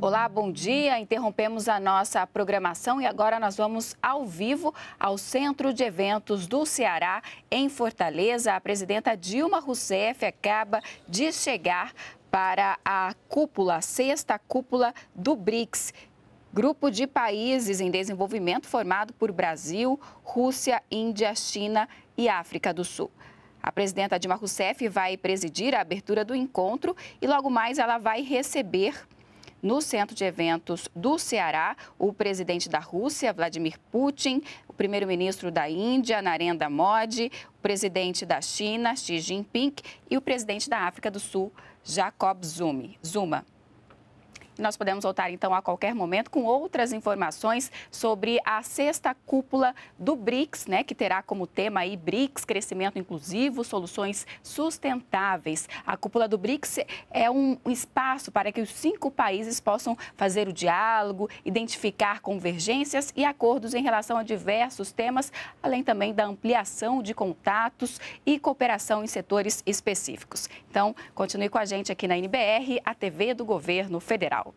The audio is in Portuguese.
Olá, bom dia. Interrompemos a nossa programação e agora nós vamos ao vivo ao Centro de Eventos do Ceará, em Fortaleza. A presidenta Dilma Rousseff acaba de chegar para a cúpula, a sexta cúpula do BRICS, grupo de países em desenvolvimento formado por Brasil, Rússia, Índia, China e África do Sul. A presidenta Dilma Rousseff vai presidir a abertura do encontro e logo mais ela vai receber no centro de eventos do Ceará, o presidente da Rússia, Vladimir Putin, o primeiro-ministro da Índia, Narendra Modi, o presidente da China, Xi Jinping, e o presidente da África do Sul, Jacob Zuma. Nós podemos voltar então a qualquer momento com outras informações sobre a sexta cúpula do BRICS, né, que terá como tema aí BRICS, crescimento inclusivo, soluções sustentáveis. A cúpula do BRICS é um espaço para que os cinco países possam fazer o diálogo, identificar convergências e acordos em relação a diversos temas, além também da ampliação de contatos e cooperação em setores específicos. Então, continue com a gente aqui na NBR, a TV do Governo Federal.